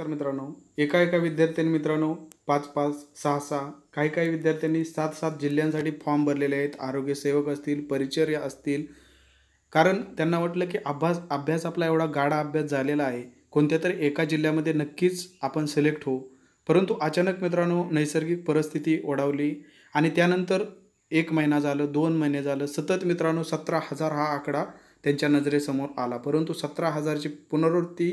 नमस्कार मित्रांनो एका एका विद्यार्थ्यांनी मित्रांनो पाच पाच सहा सहा काही काही विद्यार्थ्यांनी सात सात जिल्ह्यांसाठी फॉर्म भरलेले आहेत आरोग्य सेवक असतील परिचर्य असतील कारण त्यांना वाटलं की अभ्यास अभ्यास आपला एवढा गाढा अभ्यास झालेला आहे कोणत्या तरी एका जिल्ह्यामध्ये नक्कीच आपण सिलेक्ट होऊ परंतु अचानक मित्रांनो नैसर्गिक परिस्थिती ओढावली आणि त्यानंतर एक महिना झालं दोन महिने झालं सतत मित्रांनो सतरा हजार हा आकडा त्यांच्या नजरेसमोर आला परंतु सतरा हजारची पुनरावृत्ती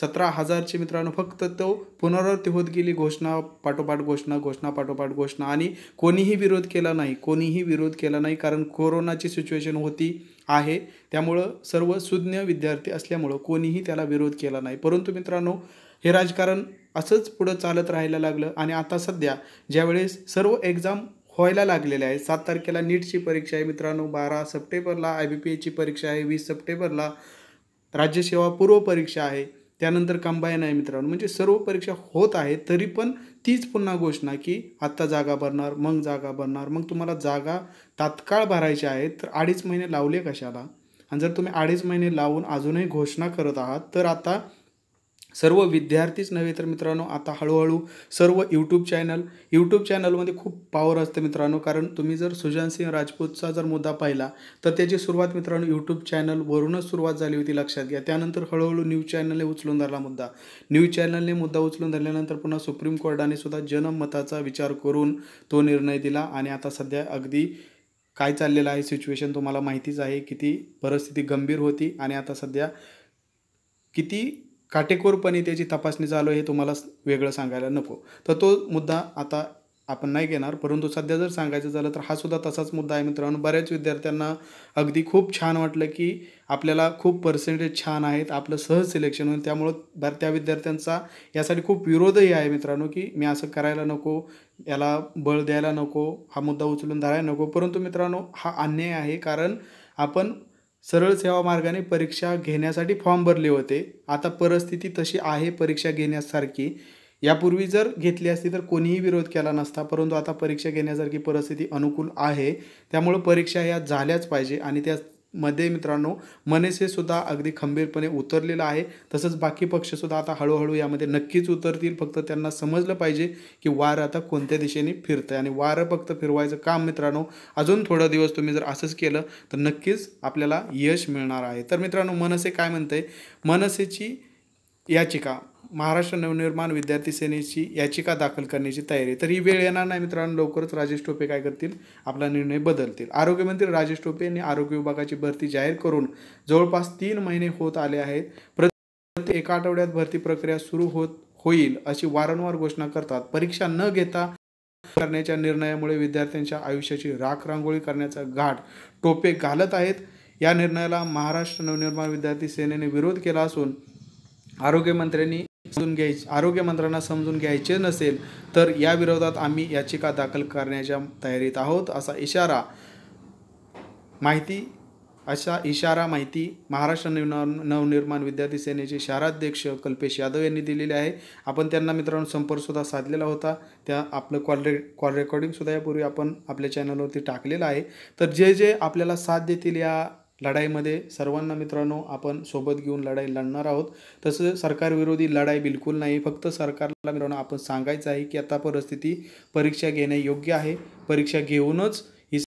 सतरा हजारची मित्रांनो फक्त तो पुनरावृत्ती होत गेली घोषणा पाठोपाठ घोषणा घोषणा पाठोपाठ घोषणा आणि कोणीही विरोध केला नाही कोणीही विरोध केला नाही कारण कोरोनाची सिच्युएशन होती आहे त्यामुळं सर्व सुज्ञ विद्यार्थी असल्यामुळं कोणीही त्याला विरोध केला नाही परंतु मित्रांनो हे राजकारण असंच पुढं चालत राहायला लागलं आणि आता सध्या ज्यावेळेस सर्व एक्झाम व्हायला लागलेले आहे सात तारखेला नीटची परीक्षा आहे मित्रांनो बारा सप्टेंबरला आय बी पी एची परीक्षा आहे वीस सप्टेंबरला राज्यसेवा पूर्व परीक्षा आहे त्यानंतर कंबाईन आहे मित्रांनो म्हणजे सर्व परीक्षा होत आहे तरी पण तीच पुन्हा घोषणा की आत्ता जागा भरणार मग जागा भरणार मग तुम्हाला जागा तात्काळ भरायच्या आहेत तर अडीच महिने लावले कशाला आणि जर तुम्ही अडीच महिने लावून अजूनही घोषणा करत आहात तर आता सर्व विद्यार्थीच नव्हे तर मित्रांनो आता हळूहळू सर्व यूट्यूब चॅनल यूट्यूब चॅनलमध्ये खूप पॉवर असते मित्रांनो कारण तुम्ही जर सुजान सुशांतसिंह राजपूतचा जर मुद्दा पाहिला तर त्याची सुरुवात मित्रांनो यूट्यूब चॅनलवरूनच सुरुवात झाली होती लक्षात घ्या त्यानंतर हळूहळू न्यूज चॅनलने उचलून धरला मुद्दा न्यूज चॅनलने मुद्दा उचलून धरल्यानंतर पुन्हा सुप्रीम कोर्टाने सुद्धा जनमताचा विचार करून तो निर्णय दिला आणि आता सध्या अगदी काय चाललेलं आहे सिच्युएशन तुम्हाला माहितीच आहे किती परिस्थिती गंभीर होती आणि आता सध्या किती काटेकोरपणे त्याची तपासणी चालू हे तुम्हाला वेगळं सांगायला नको तर तो मुद्दा आता आपण नाही घेणार परंतु सध्या जर सांगायचं झालं तर हा सुद्धा तसाच मुद्दा आहे मित्रांनो बऱ्याच विद्यार्थ्यांना अगदी खूप छान वाटलं की आपल्याला खूप पर्सेंटेज छान आहेत आपलं सहज सिलेक्शन होईल त्यामुळं बर त्या विद्यार्थ्यांचा यासाठी खूप विरोधही आहे मित्रांनो की मी असं करायला नको याला बळ द्यायला नको हा मुद्दा उचलून धरायला नको परंतु मित्रांनो हा अन्याय आहे कारण आपण सरळ सेवा मार्गाने परीक्षा घेण्यासाठी फॉर्म भरले होते आता परिस्थिती तशी आहे परीक्षा घेण्यासारखी यापूर्वी जर घेतली असती तर कोणीही विरोध केला नसता परंतु आता परीक्षा घेण्यासारखी परिस्थिती अनुकूल आहे त्यामुळं परीक्षा या झाल्याच पाहिजे आणि त्या मध्ये मित्रांनो मनसे सुद्धा अगदी खंबीरपणे उतरलेलं आहे तसंच बाकी पक्षसुद्धा आता हळूहळू यामध्ये नक्कीच उतरतील फक्त त्यांना समजलं पाहिजे की वारं आता कोणत्या दिशेने फिरतं आणि वारं फक्त फिरवायचं काम मित्रांनो अजून थोडा दिवस तुम्ही जर असंच केलं तर नक्कीच आपल्याला यश मिळणार आहे तर मित्रांनो मनसे काय म्हणते मनसेची याचिका महाराष्ट्र नवनिर्माण विद्यार्थी सेनेची याचिका दाखल करण्याची तयारी तर ही वेळ येणार नाही मित्रांनो लवकरच राजेश टोपे काय करतील आपला निर्णय बदलतील आरोग्यमंत्री राजेश टोपे यांनी आरोग्य विभागाची भरती जाहीर करून जवळपास तीन महिने होत आले आहेत प्रत्येक एका आठवड्यात भरती प्रक्रिया सुरू होत होईल अशी वारंवार घोषणा करतात परीक्षा न घेता करण्याच्या निर्णयामुळे विद्यार्थ्यांच्या आयुष्याची राख रांगोळी करण्याचा घाट टोपे घालत आहेत या निर्णयाला महाराष्ट्र नवनिर्माण विद्यार्थी सेनेने विरोध केला असून आरोग्यमंत्र्यांनी समजून घ्यायचे आरोग्य मंत्र्यांना समजून घ्यायचे नसेल तर या विरोधात आम्ही याचिका दाखल करण्याच्या तयारीत आहोत असा इशारा माहिती अशा इशारा माहिती महाराष्ट्र नव नवनिर्माण विद्यार्थी सेनेचे शहराध्यक्ष कल्पेश यादव यांनी दिलेले आहे आपण त्यांना मित्रांनो संपर्कसुद्धा साधलेला होता त्या आपलं कॉल रे कॉल रेकॉर्डिंगसुद्धा यापूर्वी आपण आपल्या चॅनलवरती टाकलेलं आहे तर जे जे आपल्याला साथ देतील या लढाईमध्ये सर्वांना मित्रांनो आपण सोबत घेऊन लढाई लढणार आहोत तसं सरकारविरोधी लढाई बिलकुल नाही फक्त सरकारला मित्रांनो आपण सांगायचं आहे की आता परिस्थिती परीक्षा घेणे योग्य आहे परीक्षा घेऊनच